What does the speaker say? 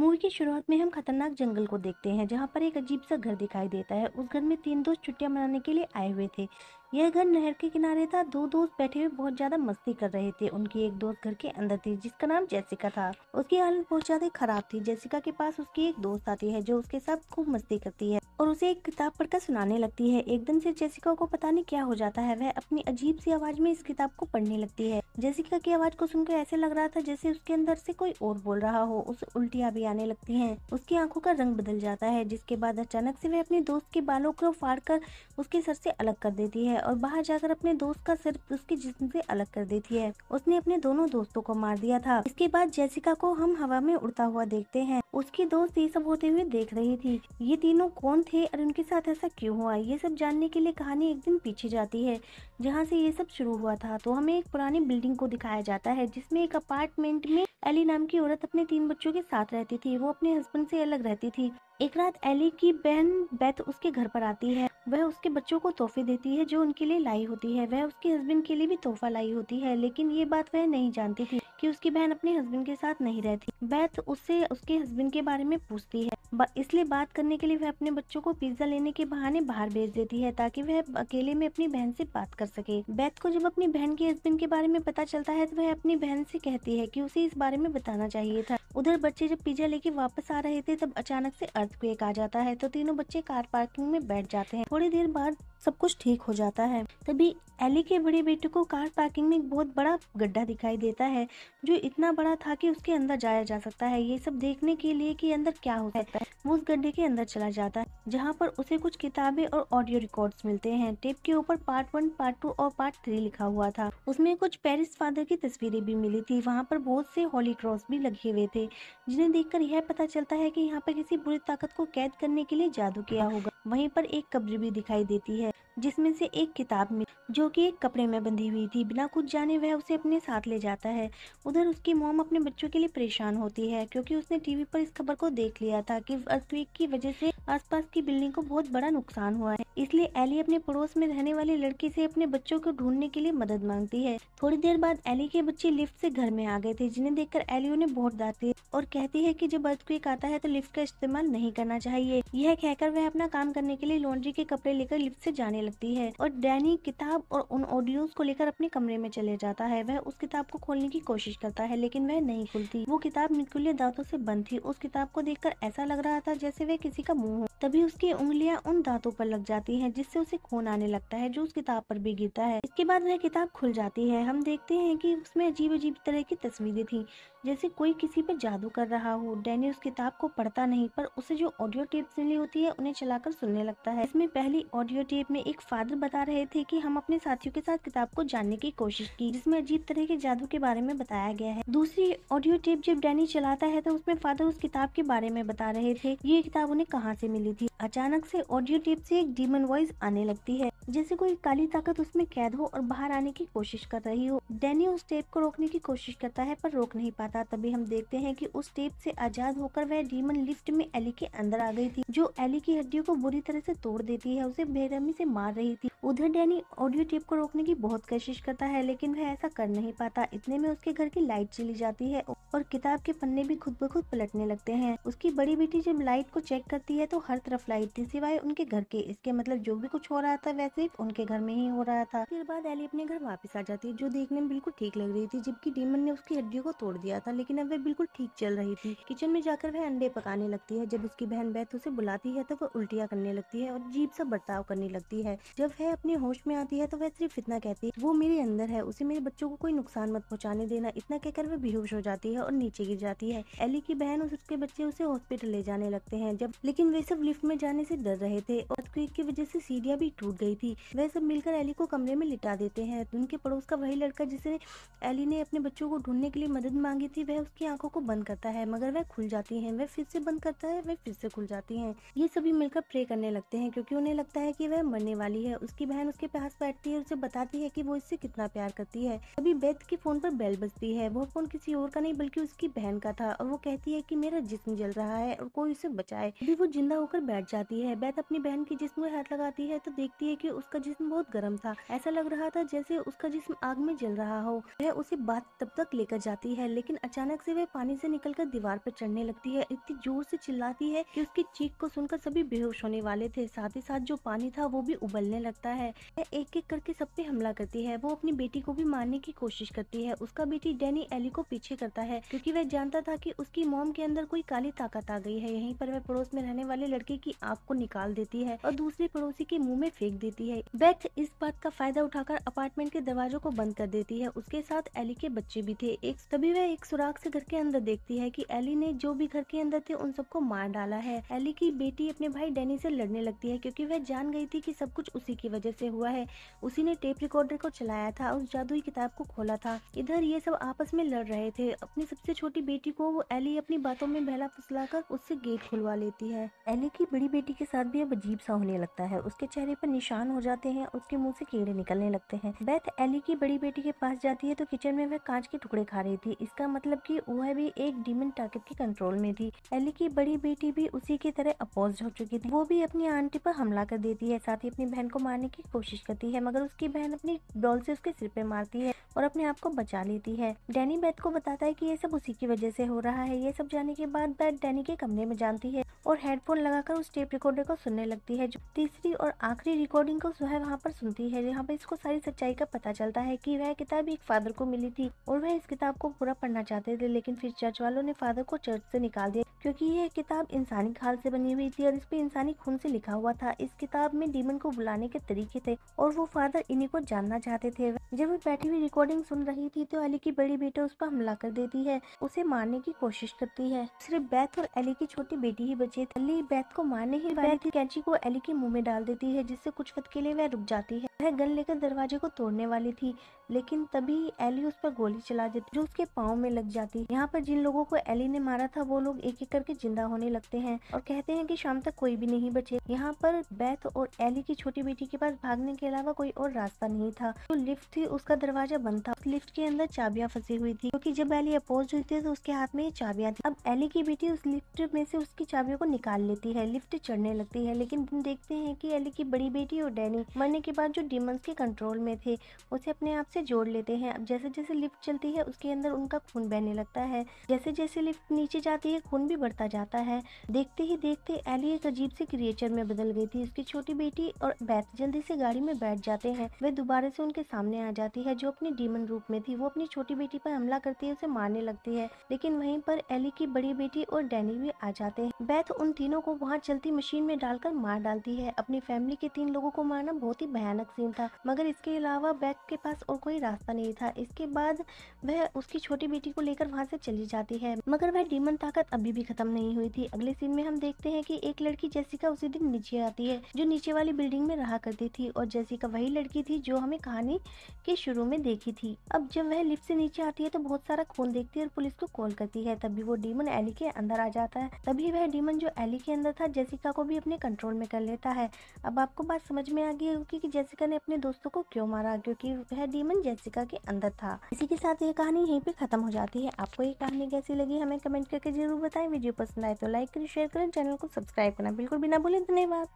movie की शुरुआत में हम खतरनाक जंगल को देखते हैं जहाँ पर एक अजीब सा घर दिखाई देता है उस घर में तीन दोस्त छुट्टियां मनाने के लिए आए हुए थे यह घर नहर के किनारे था दो दोस्त बैठे हुए बहुत ज्यादा मस्ती कर रहे थे उनकी एक दोस्त घर के अंदर थी जिसका नाम जैसिका था उसकी हालत बहुत ज्यादा खराब थी जैसिका के पास उसकी एक दोस्त आती है जो उसके साथ खूब मस्ती करती है और उसे एक किताब पढ़कर सुनाने लगती है एकदम से जैसिका को पता नहीं क्या हो जाता है वह अपनी अजीब सी आवाज में इस किताब को पढ़ने लगती है जैसिका की आवाज को सुनकर ऐसे लग रहा था जैसे उसके अंदर से कोई और बोल रहा हो उसे उल्टियां भी आने लगती है उसकी आंखों का रंग बदल जाता है जिसके बाद अचानक से वह अपने दोस्त के बालों को फाड़ कर उसके सर से अलग कर देती है और बाहर जाकर अपने दोस्त का सिर उसके जिसम से अलग कर देती है उसने अपने दोनों दोस्तों को मार दिया था इसके बाद जैसिका को हम हवा में उड़ता हुआ देखते हैं उसकी दोस्त ये सब होते हुए देख रही थी ये तीनों कौन थे और उनके साथ ऐसा क्यों हुआ ये सब जानने के लिए कहानी एक दिन पीछे जाती है जहाँ से ये सब शुरू हुआ था तो हमें एक पुरानी बिल्डिंग को दिखाया जाता है जिसमें एक अपार्टमेंट में एली नाम की औरत अपने तीन बच्चों के साथ रहती थी वो अपने हस्बैंड से अलग रहती थी एक रात एली की बहन बेथ उसके घर पर आती है वह उसके बच्चों को तोहफे देती है जो उनके लिए लाई होती है वह उसके हस्बैंड के लिए भी तोहफा लाई होती है लेकिन ये बात वह नहीं जानती थी कि उसकी बहन अपने हस्बैंड के साथ नहीं रहती बेथ उससे उसके हस्बैंड के बारे में पूछती है इसलिए बात करने के लिए वह अपने बच्चों को पिज्जा लेने के बहाने बाहर भेज देती है ताकि वह अकेले में अपनी बहन से बात कर सके बैथ को जब अपनी बहन के हस्बैंड के बारे में पता चलता है तो वह अपनी बहन से कहती है कि उसे इस बारे में बताना चाहिए था उधर बच्चे जब पिज्जा लेके वापस आ रहे थे तब अचानक से अर्थक्वेक आ जाता है तो तीनों बच्चे कार पार्किंग में बैठ जाते हैं थोड़ी देर बाद सब कुछ ठीक हो जाता है तभी एली के बड़े बेटे को कार पार्किंग में एक बहुत बड़ा गड्ढा दिखाई देता है जो इतना बड़ा था कि उसके अंदर जाया जा सकता है ये सब देखने के लिए कि अंदर क्या हो सकता है वो उस गड्ढे के अंदर चला जाता है जहाँ पर उसे कुछ किताबें और ऑडियो रिकॉर्ड्स मिलते हैं टेप के ऊपर पार्ट वन पार्ट टू और पार्ट थ्री लिखा हुआ था उसमें कुछ पेरिस फादर की तस्वीरें भी मिली थी वहाँ पर बहुत से हॉली क्रॉस भी लगे हुए थे थे जिन्हें देखकर यह पता चलता है कि यहाँ पर किसी बुरी ताकत को कैद करने के लिए जादू किया होगा वहीं पर एक कब्र भी दिखाई देती है जिसमें से एक किताब मिल जो कि एक कपड़े में बंधी हुई थी बिना कुछ जाने वह उसे अपने साथ ले जाता है उधर उसकी मोम अपने बच्चों के लिए परेशान होती है क्योंकि उसने टीवी पर इस खबर को देख लिया था कि अर्थवीक की वजह से आसपास की बिल्डिंग को बहुत बड़ा नुकसान हुआ है इसलिए एली अपने पड़ोस में रहने वाली लड़की से अपने बच्चों को ढूंढने के लिए मदद मांगती है थोड़ी देर बाद एली के बच्चे लिफ्ट से घर में आ गए थे जिन्हें देखकर एली उन्हें बहुत डांटती है और कहती है कि जब अर्थक्वेक आता है तो लिफ्ट का इस्तेमाल नहीं करना चाहिए यह कहकर वह अपना काम करने के लिए लॉन्ड्री के कपड़े लेकर लिफ्ट से जाने लगती है और डैनी किताब और उन ऑडियो को लेकर अपने कमरे में चले जाता है वह उस किताब को खोलने की कोशिश करता है लेकिन वह नहीं खुलती वो किताब निकुल दांतों से बंद थी उस किताब को देखकर ऐसा लग रहा था जैसे वह किसी का मुंह हो तभी उसकी उंगलियां उन दांतों पर लग जाती हैं जिससे उसे खून आने लगता है जो उस किताब पर भी गिरता है इसके बाद वह किताब खुल जाती है हम देखते हैं कि उसमें अजीब अजीब तरह की तस्वीरें थी जैसे कोई किसी पर जादू कर रहा हो डैनी उस किताब को पढ़ता नहीं पर उसे जो ऑडियो टेप मिली होती है उन्हें चलाकर सुनने लगता है इसमें पहली ऑडियो टेप में एक एक फादर बता रहे थे कि हम अपने साथियों के साथ किताब को जानने की कोशिश की जिसमें अजीब तरह के जादू के बारे में बताया गया है दूसरी ऑडियो टेप जब डैनी चलाता है तो उसमें फादर उस किताब के बारे में बता रहे थे ये किताब उन्हें कहाँ से मिली थी अचानक से ऑडियो टेप से एक डीमन वॉइस आने लगती है जैसे कोई काली ताकत उसमें कैद हो और बाहर आने की कोशिश कर रही हो डैनी उस टेप को रोकने की कोशिश करता है पर रोक नहीं पाता तभी हम देखते हैं कि उस टेप से आजाद होकर वह डीमन लिफ्ट में एली के अंदर आ गई थी जो एली की हड्डियों को बुरी तरह से तोड़ देती है उसे बेरहमी से मार रही थी उधर डैनी ऑडियो टेप को रोकने की बहुत कोशिश करता है लेकिन वह ऐसा कर नहीं पाता इतने में उसके घर की लाइट चली जाती है और किताब के पन्ने भी खुद ब खुद पलटने लगते हैं उसकी बड़ी बेटी जब लाइट को चेक करती है तो हर तरफ लाइट थी सिवाय उनके घर के इसके मतलब जो भी कुछ हो रहा था वैसे सिर्फ उनके घर में ही हो रहा था फिर बाद एली अपने घर वापस आ जाती है जो देखने में बिल्कुल ठीक लग रही थी जबकि डीमन ने उसकी हड्डियों को तोड़ दिया था लेकिन अब वह बिल्कुल ठीक चल रही थी किचन में जाकर वह अंडे पकाने लगती है जब उसकी बहन बैठ उसे बुलाती है तो वह उल्टियाँ करने लगती है और जीप सा बर्ताव करने लगती है जब वह अपने होश में आती है तो वह सिर्फ इतना कहती है वो मेरे अंदर है उसे मेरे बच्चों को कोई नुकसान मत पहुँचाने देना इतना कहकर वह बेहोश हो जाती है और नीचे गिर जाती है एली की बहन और उसके बच्चे उसे हॉस्पिटल ले जाने लगते हैं जब लेकिन वे सब लिफ्ट में जाने से डर रहे थे और की वजह से सीढ़िया भी टूट गई थी थी वह सब मिलकर एली को कमरे में लिटा देते हैं उनके पड़ोस का वही लड़का जिसे एली ने अपने बच्चों को ढूंढने के लिए मदद मांगी थी वह उसकी आंखों को बंद करता है मगर वह खुल जाती है वह फिर से बंद करता है वह फिर से खुल जाती है ये सभी मिलकर प्रे करने लगते हैं क्योंकि उन्हें लगता है की वह मरने वाली है उसकी बहन उसके पास बैठती है उसे बताती है की वो इससे कितना प्यार करती है अभी बेथ के फोन पर बेल बजती है वो फोन किसी और का नहीं बल्कि उसकी बहन का था और वो कहती है की मेरा जिस्म जल रहा है और कोई उसे बचाए अभी वो जिंदा होकर बैठ जाती है बेथ अपनी बहन के जिस्म में हाथ लगाती है तो देखती है की उसका जिस्म बहुत गर्म था ऐसा लग रहा था जैसे उसका जिस्म आग में जल रहा हो वह उसे बात तब तक लेकर जाती है लेकिन अचानक से वह पानी से निकलकर दीवार पर चढ़ने लगती है इतनी जोर से चिल्लाती है कि उसकी चीख को सुनकर सभी बेहोश होने वाले थे साथ ही साथ जो पानी था वो भी उबलने लगता है वह एक एक करके सब पे हमला करती है वो अपनी बेटी को भी मारने की कोशिश करती है उसका बेटी डैनी एली को पीछे करता है क्योंकि वह जानता था कि उसकी मोम के अंदर कोई काली ताकत आ गई है यहीं पर वह पड़ोस में रहने वाले लड़के की आग को निकाल देती है और दूसरे पड़ोसी के मुंह में फेंक देती करती है बेथ इस बात का फायदा उठाकर अपार्टमेंट के दरवाजों को बंद कर देती है उसके साथ एली के बच्चे भी थे एक तभी वह एक सुराग से घर के अंदर देखती है कि एली ने जो भी घर के अंदर थे उन सबको मार डाला है एली की बेटी अपने भाई डैनी से लड़ने लगती है क्योंकि वह जान गई थी कि सब कुछ उसी की वजह से हुआ है उसी ने टेप रिकॉर्डर को चलाया था उस जादुई किताब को खोला था इधर ये सब आपस में लड़ रहे थे अपनी सबसे छोटी बेटी को वो एली अपनी बातों में बहला फुसला कर उससे गेट खुलवा लेती है एली की बड़ी बेटी के साथ भी अब अजीब सा होने लगता है उसके चेहरे पर निशान हो जाते हैं उसके मुंह से कीड़े निकलने लगते हैं बेथ एली की बड़ी बेटी के पास जाती है तो किचन में वह कांच के टुकड़े खा रही थी इसका मतलब कि वह भी एक डीमन टाकेट के कंट्रोल में थी एली की बड़ी बेटी भी उसी की तरह अपोज हो चुकी थी वो भी अपनी आंटी पर हमला कर देती है साथ ही अपनी बहन को मारने की कोशिश करती है मगर उसकी बहन अपनी डॉल से उसके सिर पे मारती है और अपने आप को बचा लेती है डैनी बेथ को बताता है कि ये सब उसी की वजह से हो रहा है ये सब जाने के बाद बेथ डैनी के कमरे में जानती है और हेडफोन लगाकर उस टेप रिकॉर्डर को सुनने लगती है जो तीसरी और आखिरी रिकॉर्डिंग को जो है वहाँ पर सुनती है यहाँ पर इसको सारी सच्चाई का पता चलता है कि वह किताब एक फादर को मिली थी और वह इस किताब को पूरा पढ़ना चाहते थे लेकिन फिर चर्च वालों ने फादर को चर्च से निकाल दिया क्योंकि यह किताब इंसानी खाल से बनी हुई थी और इस पर इंसानी खून से लिखा हुआ था इस किताब में डीमन को बुलाने के तरीके थे और वो फादर इन्हीं को जानना चाहते थे जब वो बैठी हुई रिकॉर्डिंग सुन रही थी तो अली की बड़ी बेटी उस पर हमला कर देती है उसे मारने की कोशिश करती है सिर्फ बैथ और अली की छोटी बेटी ही बचे अली बैथ को मारने ही बैथ की कैंची को अली के मुँह में डाल देती है जिससे कुछ वक्त के लिए वह रुक जाती है वह गन लेकर दरवाजे को तोड़ने वाली थी लेकिन तभी एली उस पर गोली चला देती जो उसके पाँव में लग जाती यहाँ पर जिन लोगों को एली ने मारा था वो लोग एक एक करके जिंदा होने लगते हैं और कहते हैं कि शाम तक कोई भी नहीं बचे यहाँ पर बैथ और एली की छोटी बेटी के पास भागने के अलावा कोई और रास्ता नहीं था जो तो लिफ्ट थी उसका दरवाजा बंद था उस लिफ्ट के अंदर चाबियां फंसी हुई थी क्योंकि जब एली अपोज हुई थी तो उसके हाथ में ये चाबियां थी अब एली की बेटी उस लिफ्ट में से उसकी चाबियों को निकाल लेती है लिफ्ट चढ़ने लगती है लेकिन देखते हैं की एली की बड़ी बेटी और डैनी मरने के बाद जो डीमंस के कंट्रोल में थे उसे अपने आप से जोड़ लेते हैं अब जैसे जैसे लिफ्ट चलती है उसके अंदर उनका खून बहने लगता है जैसे जैसे लिफ्ट नीचे जाती है खून भी बढ़ता जाता है देखते ही देखते एली एक अजीब सी क्रिएचर में बदल गई थी उसकी छोटी बेटी और बैथ जल्दी से गाड़ी में बैठ जाते हैं वे दोबारा से उनके सामने आ जाती है जो अपनी डीमन रूप में थी वो अपनी छोटी बेटी पर हमला करती है उसे मारने लगती है लेकिन वहीं पर एली की बड़ी बेटी और डैनी भी आ जाते हैं बैथ उन तीनों को वहाँ चलती मशीन में डालकर मार डालती है अपनी फैमिली के तीन लोगों को मारना बहुत ही भयानक सीन था मगर इसके अलावा बैथ के पास और कोई रास्ता नहीं था इसके बाद वह उसकी छोटी बेटी को लेकर वहाँ से चली जाती है मगर वह डीमन ताकत अभी भी खत्म नहीं हुई थी अगले सीन में हम देखते हैं कि एक लड़की जैसिका उसी दिन नीचे आती है जो नीचे वाली बिल्डिंग में रहा करती थी और जैसिका वही लड़की थी जो हमें कहानी के शुरू में देखी थी अब जब वह लिफ्ट से नीचे आती है तो बहुत सारा खून देखती है और पुलिस को कॉल करती है तभी वो डीमन एली के अंदर आ जाता है तभी वह डीमन जो एली के अंदर था जैसिका को भी अपने कंट्रोल में कर लेता है अब आपको बात समझ में आ गई होगी की जैसिका ने अपने दोस्तों को क्यों मारा क्योंकि वह डीमन जीवन जैसिका के अंदर था इसी के साथ ये कहानी यहीं पे खत्म हो जाती है आपको ये कहानी कैसी लगी हमें कमेंट करके जरूर बताएं वीडियो पसंद आए तो लाइक करें शेयर करें चैनल को सब्सक्राइब करना बिल्कुल भी ना भूलें धन्यवाद